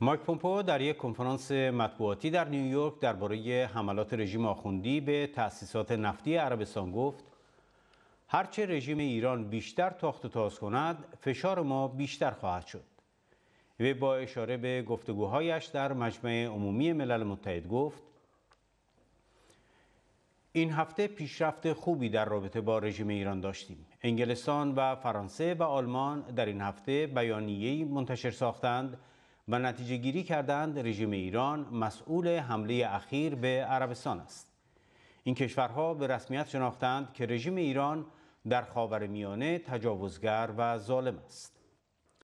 مایک پومپو در یک کنفرانس مطبوعاتی در نیویورک درباره حملات رژیم آخوندی به تأسیسات نفتی عربستان گفت هرچه رژیم ایران بیشتر تاخت و تاز کند فشار ما بیشتر خواهد شد و با اشاره به گفتگوهایش در مجمع عمومی ملل متحد گفت این هفته پیشرفت خوبی در رابطه با رژیم ایران داشتیم. انگلستان و فرانسه و آلمان در این هفته بیانیه‌ای منتشر ساختند و نتیجه گیری کردند رژیم ایران مسئول حمله اخیر به عربستان است. این کشورها به رسمیت شناختند که رژیم ایران در خاورمیانه میانه تجاوزگر و ظالم است.